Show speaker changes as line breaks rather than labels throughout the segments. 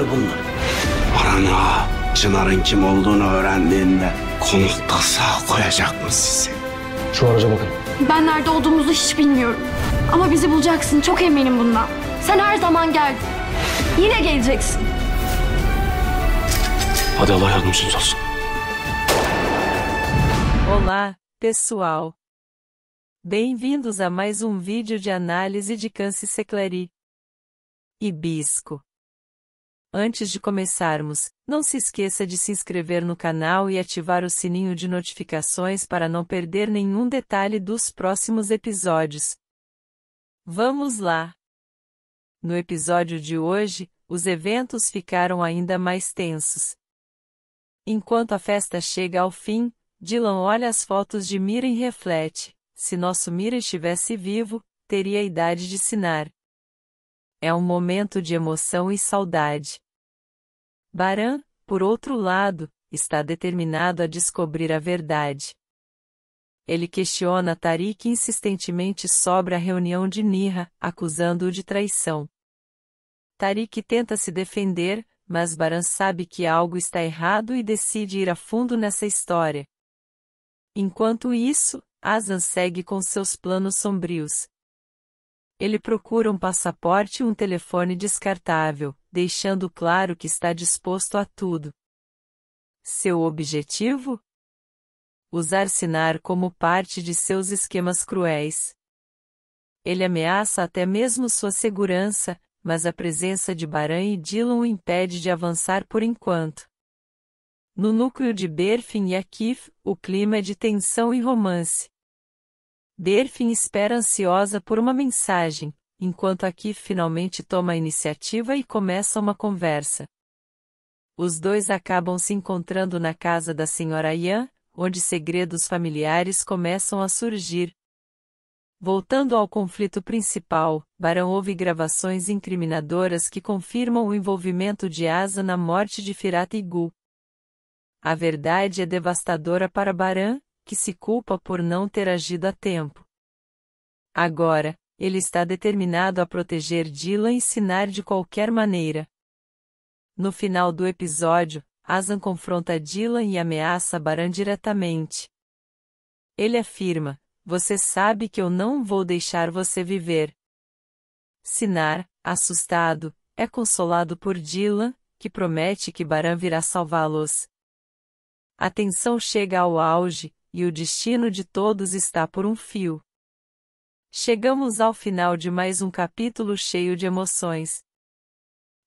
bunlar. Arana Çınar'ın kim olduğunu öğrendiğinde konukta sağ koyacak mı sizi? Şu araca bakın. Ben nerede olduğumuzu hiç bilmiyorum. Ama bizi bulacaksın çok eminim bundan. Sen her zaman geldin. Yine geleceksin. Hadi Allah yardımcınız olsun. Olá, pessoal. Bem-vindos a mais um vídeo de análise de Canciceclari. Hibisco. E Antes de começarmos, não se esqueça de se inscrever no canal e ativar o sininho de notificações para não perder nenhum detalhe dos próximos episódios. Vamos lá! No episódio de hoje, os eventos ficaram ainda mais tensos. Enquanto a festa chega ao fim, Dylan olha as fotos de Mira e reflete: se nosso Mira estivesse vivo, teria a idade de Sinar. É um momento de emoção e saudade. Baran, por outro lado, está determinado a descobrir a verdade. Ele questiona Tariq insistentemente sobre a reunião de Nirra, acusando-o de traição. Tariq tenta se defender, mas Baran sabe que algo está errado e decide ir a fundo nessa história. Enquanto isso, Azan segue com seus planos sombrios, ele procura um passaporte e um telefone descartável, deixando claro que está disposto a tudo. Seu objetivo? Usar Sinar como parte de seus esquemas cruéis. Ele ameaça até mesmo sua segurança, mas a presença de Baran e Dillon o impede de avançar por enquanto. No núcleo de Berfin e Akif, o clima é de tensão e romance. Derfin espera ansiosa por uma mensagem, enquanto aqui finalmente toma a iniciativa e começa uma conversa. Os dois acabam se encontrando na casa da senhora Yan, onde segredos familiares começam a surgir. Voltando ao conflito principal, Barão ouve gravações incriminadoras que confirmam o envolvimento de Asa na morte de Firata Igu. A verdade é devastadora para Baran, que se culpa por não ter agido a tempo. Agora, ele está determinado a proteger Dylan e Sinar de qualquer maneira. No final do episódio, Asan confronta Dylan e ameaça Baran diretamente. Ele afirma: Você sabe que eu não vou deixar você viver. Sinar, assustado, é consolado por Dylan, que promete que Baran virá salvá-los. A tensão chega ao auge, e o destino de todos está por um fio. Chegamos ao final de mais um capítulo cheio de emoções.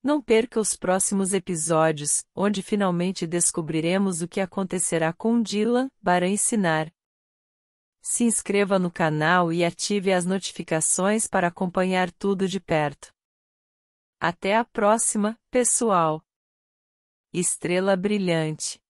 Não perca os próximos episódios, onde finalmente descobriremos o que acontecerá com Dylan para ensinar. Se inscreva no canal e ative as notificações para acompanhar tudo de perto. Até a próxima, pessoal! Estrela Brilhante